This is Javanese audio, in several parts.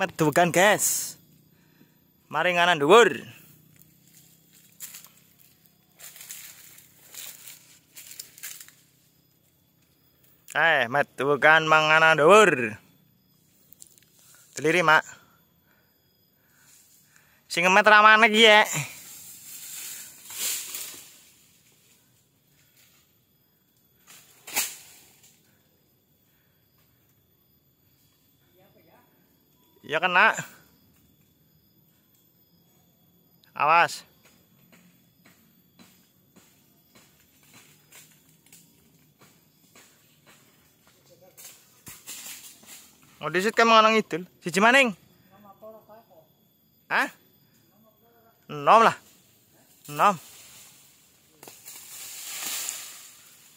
Medugan guys Mari nganan dhuwur Eh, met tuwekan manganan dhuwur. Deliri, Mak. Sing met ramane iki, Ya kena. Kan, Awas. Oh, disit kan mengenang itu. si maning. Hah? Nom lah. Nom.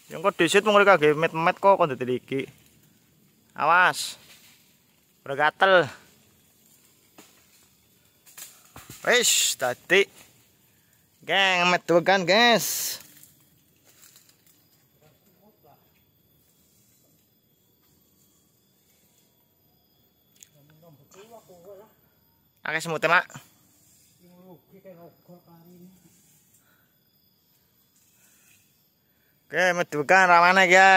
Yang kok disit mengori kage met-met kok kon Awas. bergatel. Wish tadi geng amat tuakan guys. Akeh semut mak. Oke, metukan ramane ge.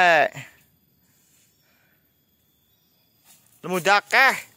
Lemudak eh.